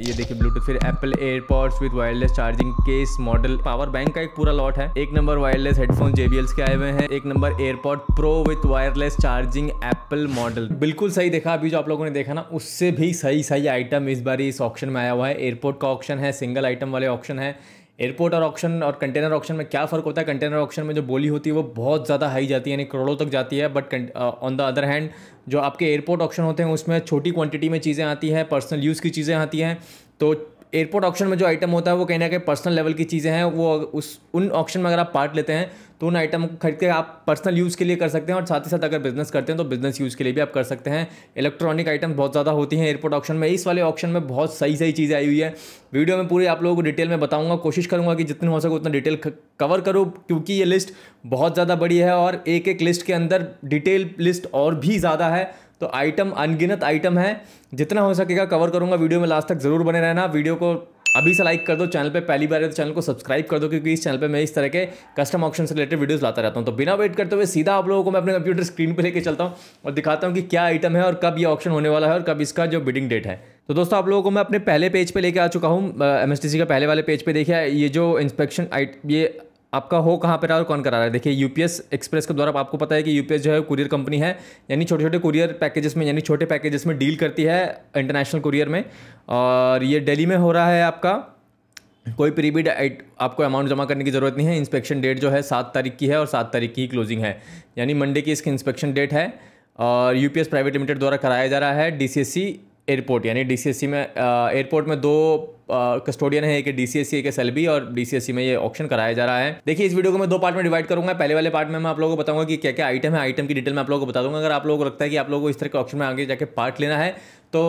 ये देखिए ब्लूटूथ फिर Apple AirPods with wireless charging case model power bank का एक पूरा लॉट है एक नंबर वायरलेस हेडफोन जेबीएल्स के आए हुए हैं एक number AirPod pro with wireless charging Apple model बिल्कुल सही देखा अभी जो आप लोगों ने देखा ना उससे भी सही सही आइटम इस बार इस ऑप्शन में आया हुआ है एयरपोर्ट का ऑप्शन है सिंगल आइटम वाले ऑप्शन है एयरपोर्ट और ऑप्शन और कंटेनर ऑप्शन में क्या फ़र्क होता है कंटेनर ऑप्शन में जो बोली होती है वो बहुत ज़्यादा हाई जाती है यानी करोड़ों तक जाती है but on the other hand जो आपके एयरपोर्ट ऑप्शन होते हैं उसमें छोटी क्वांटिटी में चीज़ें आती हैं पर्सनल यूज़ की चीज़ें आती हैं तो एयरपोर्ट ऑप्शन में जो आइटम होता है वो कहीं ना कहीं पर्सनल लेवल की चीज़ें हैं वो उस उन ऑप्शन में अगर आप पार्ट लेते हैं तो उन आइटम को खरीद के आप पर्सनल यूज़ के लिए कर सकते हैं और साथ ही साथ अगर बिजनेस करते हैं तो बिजनेस यूज़ के लिए भी आप कर सकते हैं इलेक्ट्रॉनिक आइटम बहुत ज़्यादा होती हैं एयरपोर्ट ऑप्शन में इस वाले ऑप्शन में बहुत सही सही चीज़ें आई हुई है वीडियो में पूरी आप लोगों को डिटेल में बताऊँगा कोशिश करूँगा कि जितनी हो सके उतना डिटेल कवर करो क्योंकि ये लिस्ट बहुत ज़्यादा बड़ी है और एक एक लिस्ट के अंदर डिटेल लिस्ट और भी ज़्यादा है तो आइटम अनगिनत आइटम है जितना हो सकेगा कवर करूंगा वीडियो में लास्ट तक ज़रूर बने रहना वीडियो को अभी से लाइक कर दो चैनल पे पहली बार है तो चैनल को सब्सक्राइब कर दो क्योंकि इस चैनल पे मैं इस तरह के कस्टम ऑप्शन से रिलेटेड वीडियोस लाता रहता हूँ तो बिना वेट करते हुए सीधा आप लोगों को मैं अपने कंप्यूटर स्क्रीन पे लेके चलता हूँ और दिखाता हूँ कि क्या आइटम है और कब ये ऑप्शन होने वाला है और कब इसका जो बिडिंग डेट है तो दोस्तों आप लोगों को मैं अपने पहले पेज पर पे लेके आ चुका हूँ एम का पहले वाले पेज पर पे देखिए ये जो इंस्पेक्शन ये आपका हो कहाँ पर रहा है और कौन करा रहा है देखिए यूपीएस एक्सप्रेस के द्वारा आपको पता है कि यूपीएस जो है कुरियर कंपनी है यानी छोटे छोटे कुरियर पैकेजेस में यानी छोटे पैकेजेस में डील करती है इंटरनेशनल कुरियर में और ये दिल्ली में हो रहा है आपका कोई प्रीबिड आपको अमाउंट जमा करने की ज़रूरत नहीं है इंस्पेक्शन डेट जो है सात तारीख की है और सात तारीख की क्लोजिंग है यानी मंडे की इसकी इंस्पेक्शन डेट है और यूपीएस प्राइवेट लिमिटेड द्वारा कराया जा रहा है डीसीएससी एयरपोर्ट यानी सी में एयरपोर्ट में दो कस्टोडियन है एक डीसीएससी एक एसएलबी और डीसीएससी में ये ऑप्शन कराया जा रहा है देखिए इस वीडियो को मैं दो पार्ट में डिवाइड करूंगा पहले वाले पार्ट में मैं आप लोगों को बताऊंगा कि क्या क्या आइटम है आइटम की डिटेल में आप लोगों को बता दूंगा अगर आप लोगों को लगता है कि आप लोगों को इस तरह के ऑप्शन में आगे जाकर पार्ट लेना है तो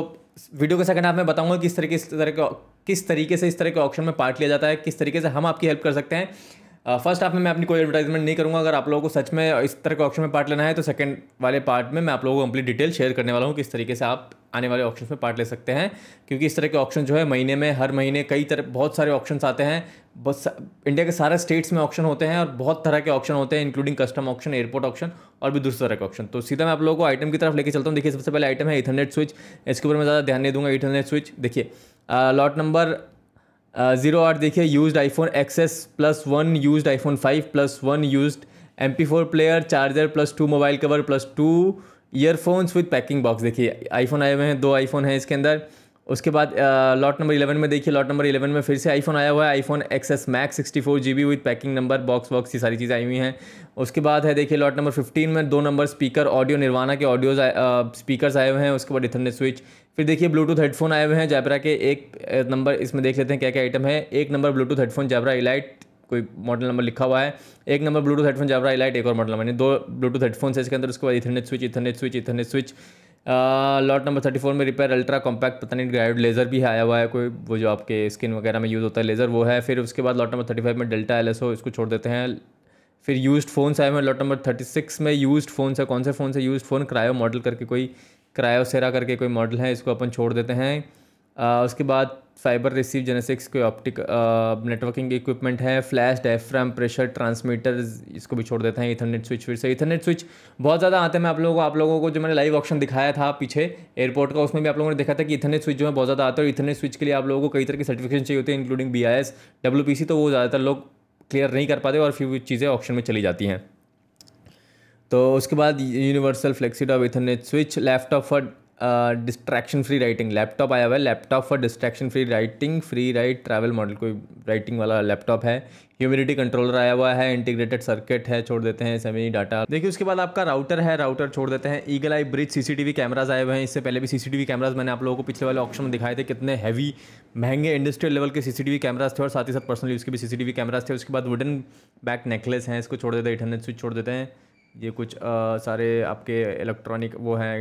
वीडियो के सेकंड हाफ में बताऊंगा किस तरीके इस तरह के किस तरीके से इस तरह के ऑप्शन में पार्ट लिया जाता है किस तरीके से हम आपकी हेल्प कर सकते हैं फर्स्ट uh, हाफ में मैं अपनी कोई एडवर्टाइजमेंट नहीं करूँगा अगर आप लोगों को सच में इस तरह के ऑप्शन में पार्ट लेना है तो सेकंड वाले पार्ट में मैं आप लोगों को कंप्लीट डिटेल शेयर करने वाला हूँ किस तरीके से आप आने वाले ऑप्शन में पार्ट ले सकते हैं क्योंकि इस तरह के ऑप्शन जो है महीने में हर महीने कई तरह बहुत सारे ऑप्शन आते हैं बस इंडिया के सारे स्टेट्स में ऑप्शन होते हैं और बहुत तरह के ऑप्शन होते हैं including custom option airport option और भी दूसरे तरह के ऑप्शन तो सीधा मैं आप लोगों को आइटम की तरफ लेके चलता हूँ देखिए सबसे पहले आइटम है एथरनेट स्विच इसके ऊपर मैं ज़्यादा ध्यान नहीं दूंगा एथरनेट स्विच देखिए lot uh, number zero uh, आठ देखिए used iPhone XS plus one used iPhone five plus one used M P four player charger plus two mobile cover plus two earphones with packing box देखिए iPhone आए हुए हैं दो iPhone हैं इसके अंदर उसके बाद लॉट नंबर इलेवन में देखिए लॉट नंबर इलेवन में फिर से आईफोन आया हुआ है iPhone X S Max sixty four G B with packing number box box ये सारी चीज़ें आई हुई हैं उसके बाद है देखिए लॉट नंबर फिफ्टीन में दो नंबर स्पीकर ऑडियो निर्वाणा के ऑडियोज स्पीकर्स आए हुए हैं उसके बाद इथरनेट स्विच फिर देखिए ब्लूटूथ हेडफोन आए हुए हैं जैबरा के एक नंबर इसमें देख लेते हैं क्या क्या आइटम है एक number Bluetooth headphone Jabra Elite कोई मॉडल नंबर लिखा हुआ है एक number Bluetooth headphone Jabra Elite एक और मॉडल नंबर दो ब्लूटूथ हेडफोन है इसके अंदर उसके बाद Ethernet switch Ethernet switch Ethernet switch lot number thirty four में रिपेयर अल्ट्रा कॉम्पैक्ट पता नहीं ग्राइड लेज़र भी आया हुआ है कोई वो जो आपके स्किन वगैरह में यूज़ होता है लेज़र वो है फिर उसके बाद लॉट नंबर थर्टी फाइव में डेल्टा एल इसको छोड़ देते हैं फिर यूज फ़ोन आए हैं लॉट नंबर थर्टी सिक्स में यूज फ़ोन है कौन से फ़ोन से यूज फ़ोन क्रायो मॉडल करके कोई क्रायो सेरा करके कोई मॉडल है इसको अपन छोड़ देते हैं उसके बाद फाइबर रिसीव जेनेसिक्स कोई ऑप्टिक नेटवर्किंग इक्विपमेंट है फ्लैश डायफ्राम प्रेशर ट्रांसमीटर इसको भी छोड़ देते हैं इथरनेट स्विच फिर से इथरनेट स्विच बहुत ज़्यादा आते हैं मैं आप लोगों को आप लोगों को जो मैंने लाइव ऑप्शन दिखाया था पीछे एयरपोर्ट का उसमें भी आप लोगों ने देखा था कि इथरनेट स्विच जो है बहुत ज़्यादा आता है और इथरनेट स्विच के लिए आप लोगों को कई तरह की सर्टिफिकेशन चाहिए होती है इंक्लूडिंग बी आई तो वो ज़्यादातर लोग क्लियर नहीं कर पाते और फिर वो चीज़ें ऑप्शन में चली जाती हैं तो उसके बाद यूनिवर्सल फ्लेक्सी डॉब Ethernet switch laptop for distraction free writing laptop आया हुआ है laptop for distraction free writing free write travel model कोई राइटिंग वाला लैपटॉप है ह्यूमिडिटी कंट्रोलर आया हुआ है इंटीग्रेटेड सर्किट है छोड़ देते हैं सेमी डाटा देखिए उसके बाद आपका राउटर है राउटर छोड़ देते हैं Eagle Eye bridge CCTV cameras आए हुए हैं इससे पहले भी सीसीटीवी कैमराज मैंने आप लोगों को पिछले वाले ऑप्शन में दिखाए थे कितने हैवी महंगे इंडस्ट्रियल लेवल के सीसीटीवी कैमराज थे और साथ ही साथ पर्सनली उसके भी सीसीटीवी कैमराज थे उसके बाद वुडन बैक नेकलेस हैं इसको छोड़ देते हैं इंटरनेट स्विच छोड़ देते हैं ये कुछ आ, सारे आपके इलेक्ट्रॉनिक वो हैं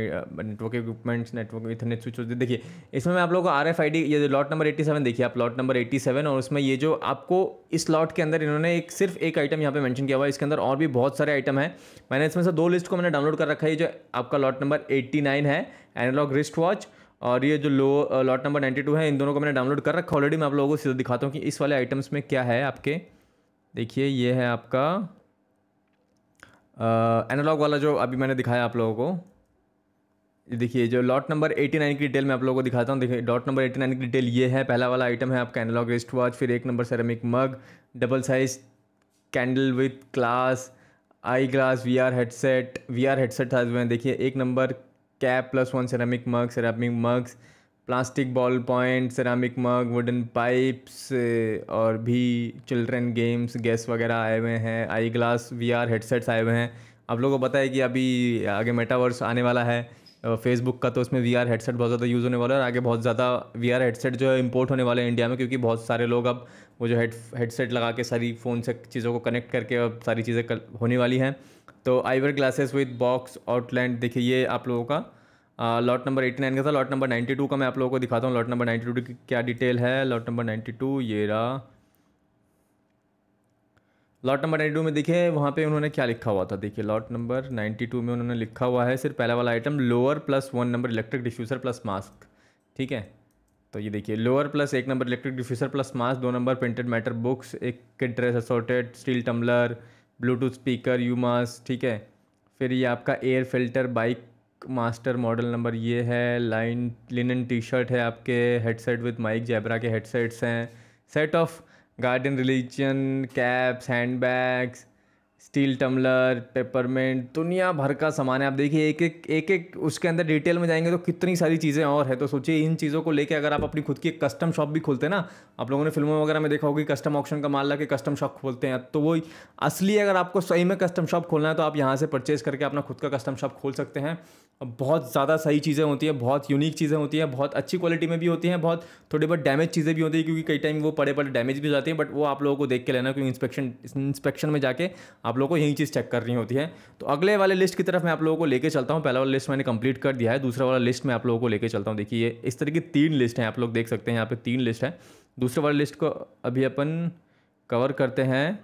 network equipments network Ethernet switch होते देखिए इसमें मैं आप लोगों को आर एफ आई डी ये लॉट नंबर एट्टी सेवन देखिए आप लॉट नंबर एट्टी सेवन और उसमें ये जो आपको इस लॉट के अंदर इन्होंने एक सिर्फ एक आइटम यहाँ पे मेंशन किया हुआ है इसके अंदर और भी बहुत सारे आइटम हैं मैंने इसमें से दो लिस्ट को मैंने डाउनलोड कर रखा है जो आपका लॉट नंबर एट्टी नाइन है एनालॉग रिस्ट वॉच और ये जो लो लॉट नंबर नाइन्टी टू है इन दोनों को मैंने डाउनलोड कर रखा ऑलरेडी मैं आप लोगों को सीधा दिखाता हूँ कि इस वाले आइटम्स में क्या है आपके देखिए ये है आपका एनालॉग वाला जो अभी मैंने दिखाया आप लोगों को देखिए जो लॉट नंबर 89 की डिटेल मैं आप लोगों को दिखाता हूँ देखिए लॉट नंबर 89 की डिटेल ये है पहला वाला आइटम है आपका एनालॉग रिस्ट वॉच फिर एक number ceramic mug double size candle with class eye glass V R headset V R headset था मैंने देखिए एक number cap plus one ceramic mug ceramic mugs plastic ball point ceramic mug wooden pipes और भी children games gas वगैरह आए हुए हैं eye glass V R headsets आए हुए हैं आप लोगों को पता है कि अभी आगे मेटावर्स आने वाला है फेसबुक का तो उसमें वी आर हेडसेट बहुत ज़्यादा यूज़ होने वाला है और आगे बहुत ज़्यादा वी आर हेडसेट जो है इम्पोर्ट होने वाला है इंडिया में क्योंकि बहुत सारे लोग अब वो जो हेड हेडसेट लगा के सारी फ़ोन से चीज़ों को कनेक्ट करके अब सारी चीज़ें होने वाली हैं तो eyewear glasses with box outland देखिए ये आप लोगों का लॉट नंबर 89 का था लॉट नंबर 92 का मैं आप लोगों को दिखाता हूँ लॉट नंबर 92 की क्या डिटेल है लॉट नंबर 92 ये रहा लॉट नंबर 92 में देखिए वहाँ पे उन्होंने क्या लिखा हुआ था देखिए लॉट नंबर 92 में उन्होंने लिखा हुआ है सिर्फ पहला वाला item lower plus one number electric diffuser plus mask ठीक है तो ये देखिए लोअर प्लस एक number electric diffuser plus mask दो नंबर प्रिंटेड मैटर बुक्स एक kit dress assorted steel tumbler bluetooth speaker U mask ठीक है फिर ये आपका air filter bike master model number ये है लाइन लिनन टी शर्ट है आपके हेडसेट विथ माइक जैबरा के हेडसेट्स हैं set of garden religion caps hand bags steel tumbler peppermint दुनिया भर का सामान है आप देखिए एक एक एक एक उसके अंदर डिटेल में जाएंगे तो कितनी सारी चीज़ें और है तो सोचिए इन चीज़ों को लेके अगर आप अपनी खुद की एक कस्टम शॉप भी खोलते हैं ना आप लोगों ने फिल्मों वगैरह में देखा होगी कस्टम ऑप्शन का माल ला के कस्टम शॉप खोलते हैं तो वही असली अगर आपको सही में कस्टम शॉप खोलना है तो आप यहाँ से परचेज़ करके अपना खुद का कस्टम शॉप खोल सकते हैं बहुत ज़्यादा सही चीज़ें होती हैं बहुत यूनिक चीज़ें होती हैं बहुत अच्छी क्वालिटी में भी होती हैं बहुत थोड़ी बहुत डैमेज चीज़ें भी होती हैं क्योंकि कई टाइम वो पड़े पड़े डैमेज भी हो जाती हैं बट वो आप लोगों को देख के लेना क्योंकि इंस्पेक्शन इंस्पेक्शन में जाके आप लोगों को यही चीज़ चेक करनी होती है तो अगले वाले लिस्ट की तरफ मैं आप लोगों को लेकर चलता हूँ पहला वाला लिस्ट मैंने कंप्लीट कर दिया है दूसरा वाला लिस्ट मैं आप लोगों को लेकर चलता हूँ देखिए इस तरह की तीन लिस्ट हैं आप लोग देख सकते हैं यहाँ पर तीन लिस्ट है दूसरे वाले लिस्ट को अभी अपन कवर करते हैं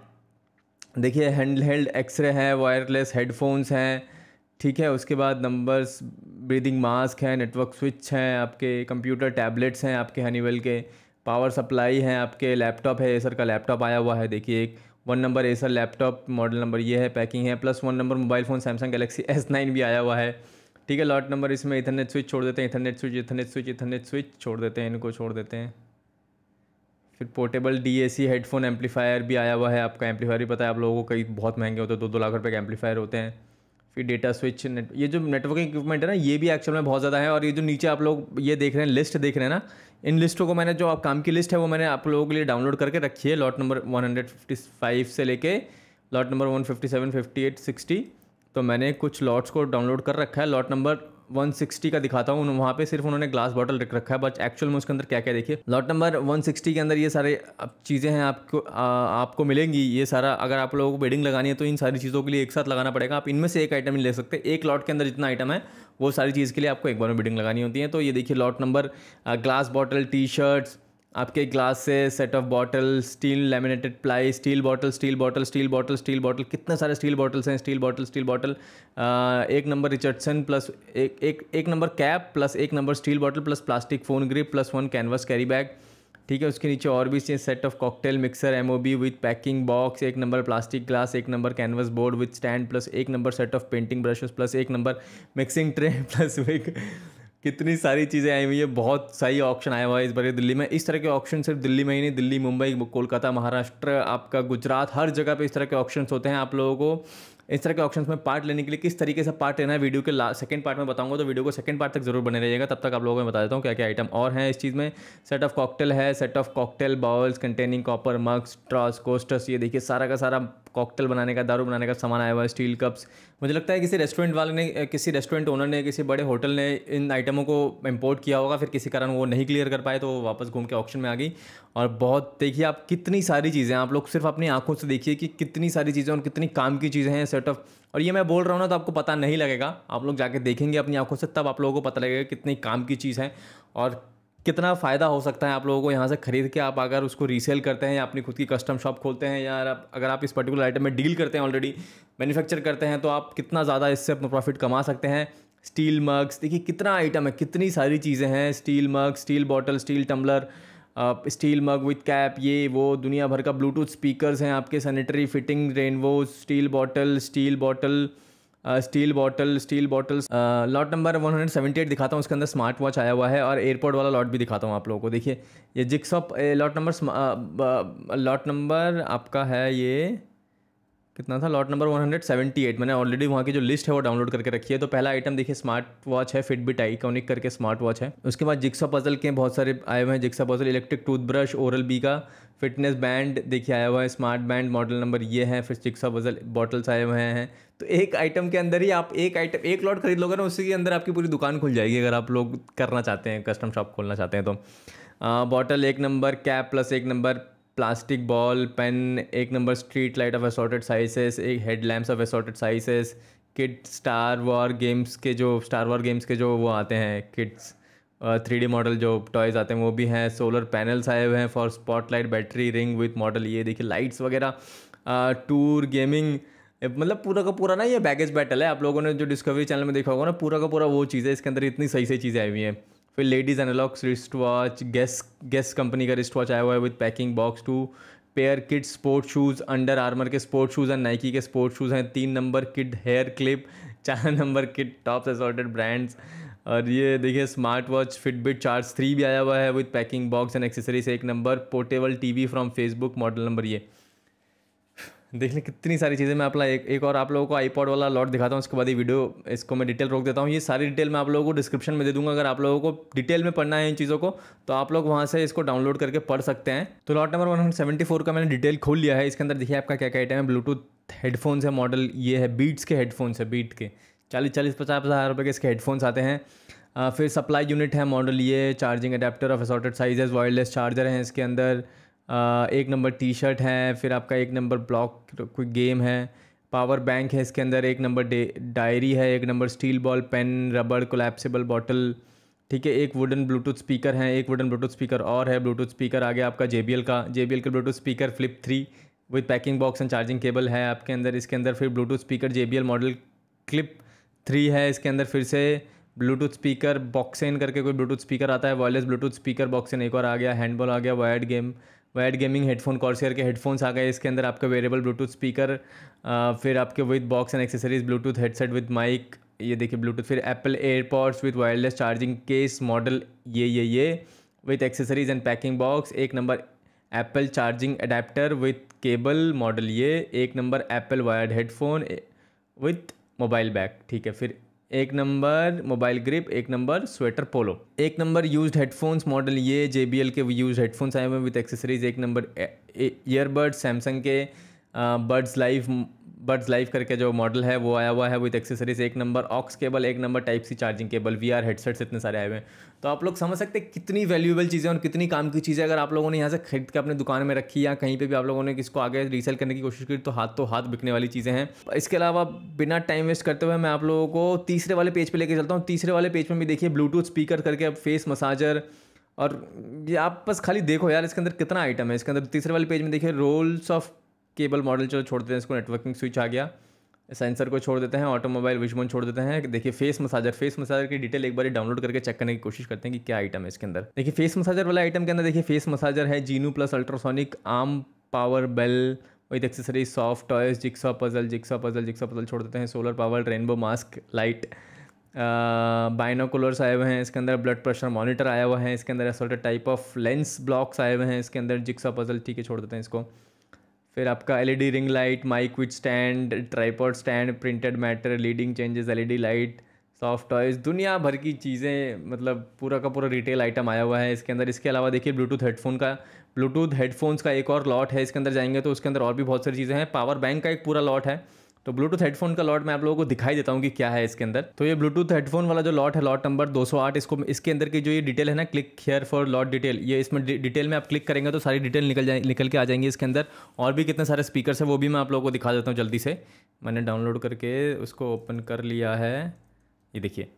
देखिए हैंड हेल्ड एक्सरे है वायरलेस हेडफोन्स हैं ठीक है उसके बाद नंबर्स ब्रीदिंग मास्क हैं नेटवर्क स्विच हैं आपके कंप्यूटर टैबलेट्स हैं आपके हनीवेल के पावर सप्लाई हैं आपके लैपटॉप है एसर का लैपटॉप आया हुआ है देखिए एक one number Acer laptop model number ये है पैकिंग है plus one number mobile phone Samsung Galaxy S nine भी आया हुआ है ठीक है लॉट नंबर इसमें इथरनेट स्विच छोड़ देते हैं ethernet switch Ethernet switch Ethernet switch छोड़ देते हैं इनको छोड़ देते हैं फिर portable D A headphone amplifier भी आया हुआ है आपका एम्पलीफायर भी पता है आप लोगों को कई बहुत महंगे होते हैं दो दो लाख रुपये के एम्पलीफायर होते हैं फिर डेटा स्विच नेट ये जो नेटवर्किंग इक्विपमेंट है ना ये भी एक्चुअल में बहुत ज़्यादा है और ये जो नीचे आप लोग ये देख रहे हैं लिस्ट देख रहे हैं ना इन लिस्टों को मैंने जो आप काम की लिस्ट है वो मैंने आप लोगों के लिए डाउनलोड करके रखी है लॉट नंबर 155 से लेके लॉट नंबर 157, 58, 60 तो मैंने कुछ लॉट्स को डाउनलोड कर रखा है लॉट नंबर सिक्सटी का दिखाता हूँ वहाँ पे सिर्फ उन्होंने ग्लास बॉटल रख रखा है बट एक्चुअल में उसके अंदर क्या क्या देखिए लॉट नंबर सिक्सटी के अंदर ये सारे चीज़ें हैं आपको आ, आपको मिलेंगी ये सारा अगर आप लोगों को बेडिंग लगानी है तो इन सारी चीज़ों के लिए एक साथ लगाना पड़ेगा आप इनमें से एक आइटम ले सकते एक लॉट के अंदर जितना आइटम है वो सारी चीज़ के लिए आपको एक बार में बेडिंग लगानी होती है तो ये देखिए lot number glass bottle T shirts आपके glasses set of bottle steel laminated ply steel bottle steel bottle steel bottle steel bottle कितने सारे स्टील बॉटल्स हैं स्टील बॉटल स्टील बॉटल एक नंबर रिचर्डसन प्लस एक एक एक नंबर कैप प्लस एक number steel bottle plus plastic phone grip plus one canvas carry bag ठीक है उसके नीचे और भी चाहिए set of cocktail mixer M O B with packing box एक नंबर प्लास्टिक ग्लास एक number canvas board with stand plus एक number set of painting brushes plus एक नंबर मिक्सिंग ट्रे प्लस एक कितनी सारी चीज़ें आई हुई है बहुत सही ऑप्शन आया हुआ है इस बार दिल्ली में इस तरह के ऑप्शन सिर्फ दिल्ली में ही नहीं दिल्ली मुंबई कोलकाता महाराष्ट्र आपका गुजरात हर जगह पे इस तरह के ऑप्शन होते हैं आप लोगों को इस तरह के ऑप्शन में पार्ट लेने के लिए किस तरीके से पार्ट लेना है वीडियो के ला सेकंड पार्ट में बताऊंगा तो वीडियो को सेकंड पार्ट तक जरूर बने रहिएगा तब तक आप लोगों को बता देता हूँ क्या क्या आइटम और हैं इस चीज़ में सेट ऑफ कॉकटेल है set of cocktail bowls containing copper mugs straws coasters ये देखिए सारा का सारा कॉकटेल बनाने का दारू बनाने का सामान आया हुआ है स्टील कप्स मुझे लगता है किसी रेस्टोरेंट वाले ने किसी रेस्टोरेंट ओनर ने किसी बड़े होटल ने इन आइटमों को इम्पोर्ट किया होगा फिर किसी कारण वो नहीं क्लियर कर पाए तो वापस घूम के ऑप्शन में आ गई और बहुत देखिए आप कितनी सारी चीज़ें आप लोग सिर्फ अपनी आंखों से देखिए कि कितनी सारी चीज़ें और कितनी काम की चीज़ें हैं सेटअप और ये मैं बोल रहा हूँ ना तो आपको पता नहीं लगेगा आप लोग जाके देखेंगे अपनी आंखों से तब आप लोगों को पता लगेगा कितनी काम की चीज़ है और कितना फ़ायदा हो सकता है आप लोगों को यहाँ से ख़रीद के आप अगर उसको रीसेल करते हैं या अपनी खुद की कस्टम शॉप खोलते हैं या अगर आप इस पर्टिकुलर आइटम में डील करते हैं ऑलरेडी मैन्युफैक्चर करते हैं तो आप कितना ज़्यादा इससे अपना प्रॉफिट कमा सकते हैं स्टील मग्स देखिए कितना आइटम है कितनी सारी चीज़ें हैं steel mug steel bottle steel tumbler steel mug with cap ये वो दुनिया भर का ब्लूटूथ स्पीकर्स हैं आपके sanitary fitting rainbow steel bottle steel bottle steel bottle steel bottle lot number 178 दिखाता हूँ उसके अंदर स्मार्ट वॉच आया हुआ है और एयरपोर्ट वाला लॉट भी दिखाता हूँ आप लोगों को देखिए ये jigsaw lot number lot number आपका है ये कितना था लॉट नंबर 178 मैंने ऑलरेडी वहाँ की जो लिस्ट है वो डाउनलोड करके रखी है तो पहला आइटम देखिए स्मार्ट वॉच है फिटबिट आई करके स्मार्ट वॉच है उसके बाद जिक्सा पजल के बहुत सारे आए हुए हैं jigsaw puzzle electric toothbrush Oral B का फिटनेस बैंड देखिए आया हुआ है स्मार्ट बैंड मॉडल नंबर ये है फिर जिक्सा पजल बॉटल्स आए हुए हैं तो एक आइटम के अंदर ही आप एक आइटम एक लॉट खरीद लोगे ना उसी के अंदर आपकी पूरी दुकान खुल जाएगी अगर आप लोग करना चाहते हैं कस्टम शॉप खोलना चाहते हैं तो बॉटल एक नंबर कैप प्लस एक नंबर प्लास्टिक बॉल पेन एक number street light of assorted sizes एक head lamps of assorted sizes kid star war games के जो स्टार वॉर गेम्स के जो वो आते हैं किड्स थ्री डी मॉडल जो टॉयज़ आते हैं वो भी हैं सोलर पैनल्स आए हुए हैं for spotlight battery ring with model ये देखिए लाइट्स वगैरह टूर गेमिंग मतलब पूरा का पूरा ना ये बैगेज बैटल है आप लोगों ने जो डिस्कवरी चैनल में देखा होगा ना पूरा का पूरा वो चीज़ है इसके अंदर इतनी सही सही चीज़ें आई हुई हैं फिर ladies analogs wrist watch Guess Guess company का रिस्ट वॉच आया हुआ है with packing box two pair kid sport shoes Under Armour के स्पोर्ट शूज़ एंड नाइकी के स्पोर्ट शूज़ हैं तीन नंबर किड हेयर क्लिप चार number kid tops assorted brands और ये देखिए smart watch Fitbit charge three भी आया हुआ है with packing box and accessories एक number portable TV from Facebook model number ये देख लें कितनी सारी चीज़ें मैं अपना एक एक और आप लोगों को आईपॉड वाला लॉट दिखाता हूँ उसके बाद ये वीडियो इसको मैं डिटेल रोक देता हूँ ये सारी डिटेल मैं आप लोगों को डिस्क्रिप्शन में दे दूंगा अगर आप लोगों को डिटेल में पढ़ना है इन चीज़ों को तो आप लोग वहाँ से इसको डाउनलोड करके पढ़ सकते हैं तो लॉट नंबर वन का मैंने डिटेल खोल लिया है इसके अंदर देखिए आपका क्या क्या आइटम है ब्लूटूथ हेडफोन्स है मॉडल ये है बीट्स के हेडफोन्स है बीट के चालीस चालीस पचास हज़ार रुपये के इसके हेडफोन्स आते हैं फिर सप्लाई यूनिट है मॉडल ये charging adapter of assorted sizes wireless chargers हैं इसके अंदर एक नंबर टी शर्ट है फिर आपका एक नंबर ब्लॉक कोई गेम है पावर बैंक है इसके अंदर एक नंबर डायरी है एक नंबर स्टील बॉल पेन रबड़ कोलेप्सिबल बॉटल ठीक है एक वुडन ब्लूटूथ स्पीकर है एक वुडन ब्लूटूथ स्पीकर और है ब्लूटूथ स्पीकर आ गया आपका जे का जे का bluetooth speaker flip three with packing box and charging cable है आपके अंदर इसके अंदर फिर bluetooth speaker J model clip three है इसके अंदर फिर से ब्लूटूथ स्पीकर बॉक्सेन करके कोई ब्लूटूथ स्पीकर आता है वायरलेस ब्लूटूथ स्पीकर बॉक्सेन एक और आ गया हैंडबॉल आ गया wired game wired gaming headphone Corsair के हेडफोन्स आ गए इसके अंदर आपका वेरेबल ब्लूटूथ स्पीकर फिर आपके with box and accessories bluetooth headset with mic ये देखिए ब्लूटूथ फिर Apple AirPods with wireless charging case model ये ये ये with accessories and packing box एक number Apple charging adapter with cable model ये एक number Apple wired headphone with mobile bag ठीक है फिर एक नंबर मोबाइल ग्रिप एक नंबर स्वेटर पोलो एक नंबर यूज्ड हेडफोन्स मॉडल ये जे के यूज हेडफोन्स आए हुए विथ एक्सेसरीज एक नंबर ईयरबड्स सैमसंग के बर्ड्स लाइफ बर्ड्स लाइव करके जो मॉडल है वो आया हुआ है विथ एक्सेसरीज एक नंबर ऑक्स केबल एक number type C charging cable V R headsets इतने सारे आए हुए हैं तो आप लोग समझ सकते हैं कितनी वैल्यूएबल चीज़ें और कितनी काम की चीज़ें अगर आप लोगों ने यहाँ से खरीद के अपने दुकान में रखी या कहीं पर भी आप लोगों ने किसको आगे रीसेल करने की कोशिश की तो हाथ तो हाथ बिकने वाली चीज़ें हैं इसके अलावा बिना टाइम वेस्ट करते हुए मैं आप लोगों को तीसरे वाले पेज पर लेके चलता हूँ तीसरे वाले पेज में भी देखिए ब्लूटूथ स्पीकर करके अब फेस मसाजर और ये आप बस खाली देखो यार इसके अंदर कितना आइटम है इसके अंदर तीसरे वाले पेज में देखिए रोल्स ऑफ केबल मॉडल चलो छोड़ देते हैं इसको नेटवर्किंग स्विच आ गया सेंसर को छोड़ देते हैं ऑटोमोबाइल विशमोन छोड़ देते हैं देखिए फेस मसाजर फेस मसाजर की डिटेल एक बार डाउनलोड करके चेक करने की कोशिश करते हैं कि क्या आइटम है इसके अंदर देखिए फेस मसाजर वाला आइटम के अंदर देखिए फेस मसाजर है जीनू plus ultrasonic arm power bell with accessories soft toys jigsaw puzzle jigsaw puzzle jigsaw puzzle छोड़ देते हैं solar power rainbow mask light binoculars आए हुए हैं इसके अंदर ब्लड प्रेशर मॉनिटर आया हुआ है इसके अंदर assorted type of lens blocks आए हुए हैं इसके अंदर जिक्सा पजल ठीक है छोड़ देते हैं इसको फिर आपका LED ring light mic with stand tripod stand printed matter leading changes LED light soft toys दुनिया भर की चीज़ें मतलब पूरा का पूरा रिटेल आइटम आया हुआ है इसके अंदर इसके अलावा देखिए ब्लूटूथ हेडफोन का ब्लूटूथ हेडफोन्स का एक और लॉट है इसके अंदर जाएंगे तो उसके अंदर और भी बहुत सारी चीज़ें हैं पावर बैंक का एक पूरा लॉट है तो ब्लूटूथ हेडफोन का लॉट मैं आप लोगों को दिखाई देता हूँ कि क्या है इसके अंदर तो ये ब्लूटूथ हेडफोन वाला जो लॉट है लॉट नंबर 208 इसको इसके अंदर की जो ये डिटेल है ना click here for lot detail ये इसमें डिटेल में आप क्लिक करेंगे तो सारी डिटेल निकल जाए निकल के आ जाएंगे इसके अंदर और भी कितने सारे स्पीकर है वो भी मैं आप लोगों को दिखा देता हूँ जल्दी से मैंने डाउनलोड करके उसको ओपन कर लिया है ये देखिए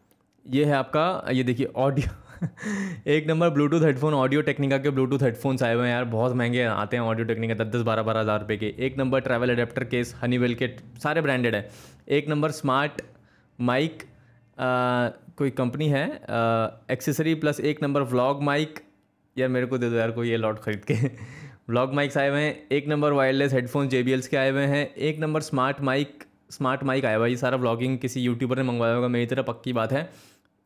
ये है आपका ये देखिए ऑडियो एक number Bluetooth headphone Audio Technica के ब्लूटूथ हेडफोन्स आए हुए हैं यार बहुत महंगे आते हैं ऑडियो टेक्निका दस दस बारह बारह हज़ार रुपये के एक number travel adapter case Honeywell के सारे ब्रांडेड है एक नंबर स्मार्ट माइक कोई कंपनी है एक्सेसरी प्लस एक नंबर व्लॉग माइक यार मेरे को दे दो यार कोई ये लॉट खरीद के व्लॉग माइक्स आए हुए हैं एक नंबर वायरलेस हेडफोन जे के आए हुए हैं एक number smart mic smart mic आया हुआ है ये सारा ब्लॉगिंग किसी यूट्यूबर ने मंगवाया होगा मेरी तरह पक्की बात है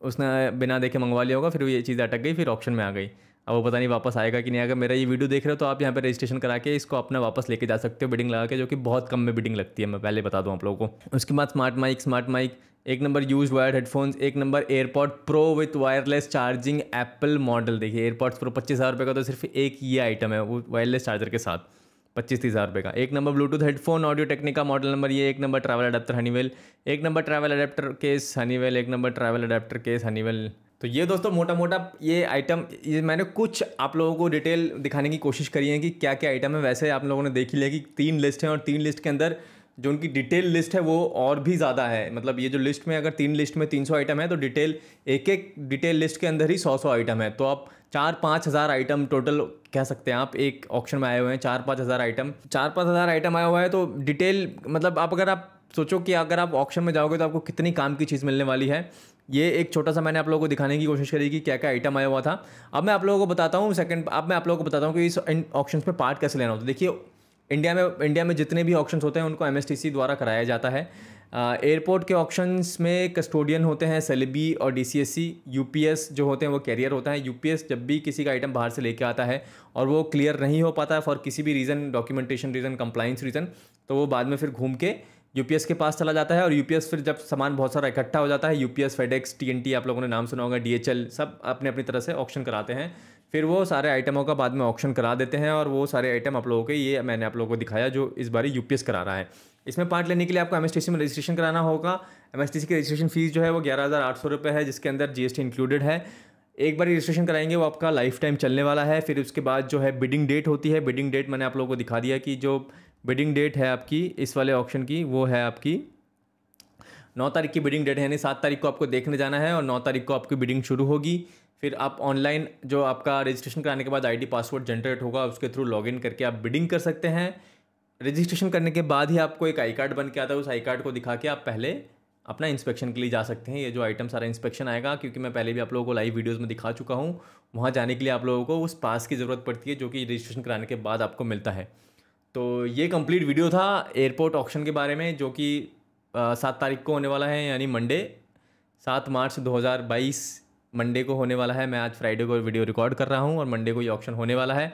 उसने बिना देखे मंगवा लिया होगा फिर वो ये चीज़ अटक गई फिर ऑप्शन में आ गई अब वो पता नहीं वापस आएगा कि नहीं आएगा मेरा ये वीडियो देख रहे हो तो आप यहाँ पर रजिस्ट्रेशन करा के इसको अपना वापस लेके जा सकते हो बिडिंग लगा के जो कि बहुत कम में बिडिंग लगती है मैं पहले बता दूँ आप लोगों को उसके बाद स्मार्ट माइक स्मार्ट माइक एक नंबर यूज वायर्ड हेडफोन्स एक number AirPod pro with wireless charging Apple model देखिए एयरपॉड्स प्रो पच्चीस हज़ार रुपये का तो सिर्फ एक ये आइटम है वो वायरलेस चार्जर के साथ पच्चीस तीस हज़ार रुपये का एक number Bluetooth headphone Audio Technica model number ये एक नंबर ट्रैवल अडेप्टर हनीवेल एक number travel adapter case Honeywell एक number travel adapter case Honeywell तो ये दोस्तों मोटा मोटा ये आइटम ये मैंने कुछ आप लोगों को डिटेल दिखाने की कोशिश करी है कि क्या क्या आइटम है वैसे आप लोगों ने देख ही लिया कि तीन लिस्ट हैं और तीन लिस्ट के अंदर जो उनकी डिटेल लिस्ट है वो और भी ज़्यादा है मतलब ये जो लिस्ट में अगर तीन लिस्ट में तीन सौ आइटम है तो डिटेल एक एक डिटेल लिस्ट के अंदर ही सौ सौ आइटम है तो आप चार पाँच हज़ार आइटम टोटल कह सकते हैं आप एक ऑप्शन में आए हुए हैं चार पाँच हज़ार आइटम चार पाँच हज़ार आइटम आया हुआ है तो डिटेल मतलब आप अगर आप सोचो कि अगर आप ऑप्शन में जाओगे तो आपको कितनी काम की चीज़ मिलने वाली है ये एक छोटा सा मैंने आप लोगों को दिखाने की कोशिश करी कि क्या क्या आइटम आया हुआ था अब मैं आप लोगों को बताता हूँ सेकंड अब मैं आप लोगों को बताता हूँ कि इस ऑप्शन पर पार्ट कैसे लेना होता है देखिए इंडिया में इंडिया में जितने भी ऑप्शन होते हैं उनको एम द्वारा कराया जाता है एयरपोर्ट के ऑप्शंस में कस्टोडियन होते हैं सेलेबी और डीसीएससी यूपीएस जो होते हैं वो कैरियर होता है यूपीएस जब भी किसी का आइटम बाहर से लेके आता है और वो क्लियर नहीं हो पाता है फॉर किसी भी reason documentation reason compliance reason तो वो बाद में फिर घूम के यूपीएस के पास चला जाता है और यूपीएस फिर जब सामान बहुत सारा इकट्ठा हो जाता है यूपीएस फेडेक्स टीएनटी आप लोगों ने नाम सुना होगा डीएचएल सब अपने अपनी तरह से ऑप्शन कराते हैं फिर वो सारे आइटमों का बाद में ऑप्शन करा देते हैं और वो सारे आइटम आप लोगों के ये मैंने आप लोगों को दिखाया जो इस बार यूपीएस करा रहा है इसमें पार्ट लेने के लिए आपको एम में रजिस्ट्रेशन कराना होगा एम की रजिस्ट्रेशन फ़ीस जो है वो ग्यारह हज़ार आठ सौ रुपये है जिसके अंदर जी इंक्लूडेड है एक बार रजिस्ट्रेशन कराएंगे वो आपका लाइफ टाइम चलने वाला है फिर उसके बाद जो है बिडिंग डेट होती है बिडिंग डेट मैंने आप लोगों को दिखा दिया कि जो बिडिंग डेट है आपकी इस वाले ऑप्शन की वो है आपकी नौ तारीख की बिडिंग डेट है यानी सात तारीख को आपको देखने जाना है और नौ तारीख को आपकी बिडिंग शुरू होगी फिर आप ऑनलाइन जो आपका रजिस्ट्रेशन कराने के बाद आईडी पासवर्ड जनरेट होगा उसके थ्रू लॉगिन करके आप बिडिंग कर सकते हैं रजिस्ट्रेशन करने के बाद ही आपको एक आई कार्ड बन के आता है उस आई कार्ड को दिखा के आप पहले अपना इंस्पेक्शन के लिए जा सकते हैं ये जो आइटम सारा इंस्पेक्शन आएगा क्योंकि मैं पहले भी आप लोगों को लाइव वीडियोस में दिखा चुका हूँ वहाँ जाने के लिए आप लोगों को उस पास की ज़रूरत पड़ती है जो कि रजिस्ट्रेशन कराने के बाद आपको मिलता है तो ये कंप्लीट वीडियो था एयरपोर्ट ऑप्शन के बारे में जो कि सात तारीख को होने वाला है यानी मंडे सात मार्च दो मंडे को होने वाला है मैं आज फ्राइडे को वीडियो रिकॉर्ड कर रहा हूँ और मंडे को ये ऑप्शन होने वाला है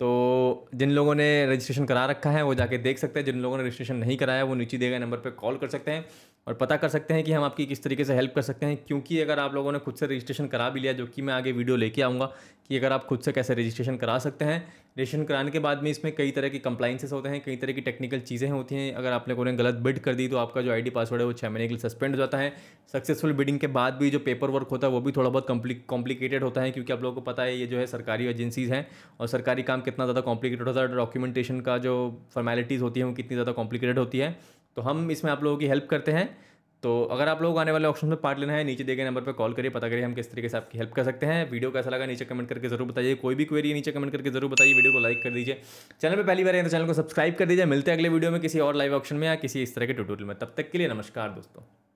तो जिन लोगों ने रजिस्ट्रेशन करा रखा है वो जाके देख सकते हैं जिन लोगों ने रजिस्ट्रेशन नहीं कराया वो नीचे दिए गए नंबर पर कॉल कर सकते हैं और पता कर सकते हैं कि हम आपकी किस तरीके से हेल्प कर सकते हैं क्योंकि अगर आप लोगों ने खुद से रजिस्ट्रेशन करा भी लिया जो कि मैं आगे वीडियो लेके आऊँगा कि अगर आप खुद से कैसे रजिस्ट्रेशन करा सकते हैं रजिस्ट्रेशन कराने के बाद में इसमें कई तरह की कंप्लाइंसेस होते हैं कई तरह की टेक्निकल चीज़ें होती हैं अगर आप लोगों ने गलत बिड कर दी तो आपका जो आई पासवर्ड है वो छः महीने के लिए सस्पेंड हो जाता है सक्सेसफुल बिडिंग के बाद भी जो पेपर वर्क होता है वो भी थोड़ा बहुत कॉम्प्लिकेटेड होता है क्योंकि आप लोगों को पता है ये जो है सरकारी एजेंसीज़ हैं और सरकारी काम कितना ज़्यादा कॉम्प्लिकेटेड होता है डॉक्यूमेंटेशन का जो फॉर्मेलिटीज़ होती हैं वो कितनी ज़्यादा कॉम्प्लिकेटेड होती है तो हम इसमें आप लोगों की हेल्प करते हैं तो अगर आप लोग आने वाले ऑप्शन में पार्ट लेना है नीचे दिए गए नंबर पर कॉल करिए पता करिए हम किस तरीके से आपकी हेल्प कर सकते हैं वीडियो कैसा लगा नीचे कमेंट करके जरूर बताइए कोई भी क्वेरी नीचे कमेंट करके जरूर बताइए वीडियो को लाइक कर दीजिए चैनल पर पहली बार है तो चैनल को सब्सक्राइब कर दीजिए मिलते हैं अगले वीडियो में किसी और लाइव ऑप्शन में या किसी इस तरह के ट्यूटोरियल में तब तक के लिए नमस्कार दोस्तों